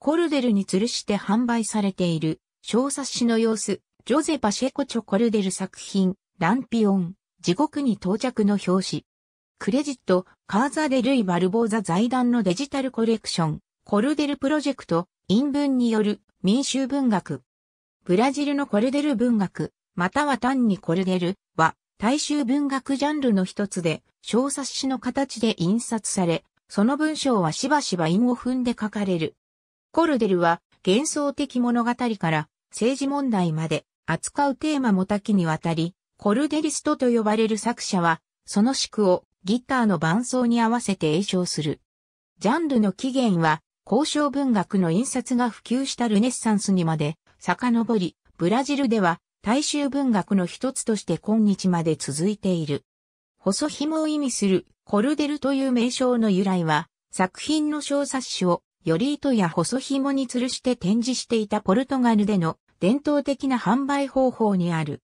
コルデルに吊るして販売されている小冊子の様子、ジョゼ・パシェコチョ・コルデル作品、ランピオン、地獄に到着の表紙。クレジット、カーザ・デルイ・バルボーザ財団のデジタルコレクション、コルデルプロジェクト、陰文による民衆文学。ブラジルのコルデル文学、または単にコルデルは、大衆文学ジャンルの一つで、小冊子の形で印刷され、その文章はしばしば韻を踏んで書かれる。コルデルは幻想的物語から政治問題まで扱うテーマも多岐にわたり、コルデリストと呼ばれる作者は、その宿をギターの伴奏に合わせて詠唱する。ジャンルの起源は、交渉文学の印刷が普及したルネッサンスにまで遡り、ブラジルでは大衆文学の一つとして今日まで続いている。細紐を意味するコルデルという名称の由来は、作品の小冊子をより糸や細紐に吊るして展示していたポルトガルでの伝統的な販売方法にある。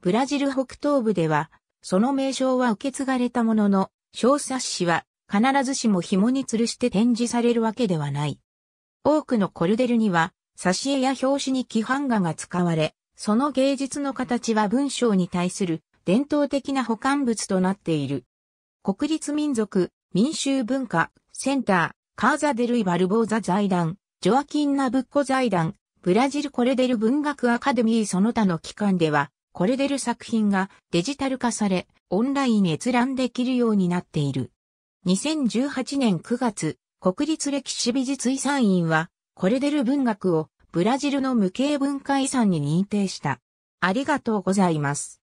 ブラジル北東部では、その名称は受け継がれたものの、小冊子は必ずしも紐に吊るして展示されるわけではない。多くのコルデルには、挿絵や表紙に規範画が使われ、その芸術の形は文章に対する伝統的な保管物となっている。国立民族民衆文化センターカーザデルイ・バルボーザ財団、ジョアキン・ナブッコ財団、ブラジルコレデル文学アカデミーその他の機関では、コレデル作品がデジタル化され、オンライン閲覧できるようになっている。2018年9月、国立歴史美術遺産院は、コレデル文学をブラジルの無形文化遺産に認定した。ありがとうございます。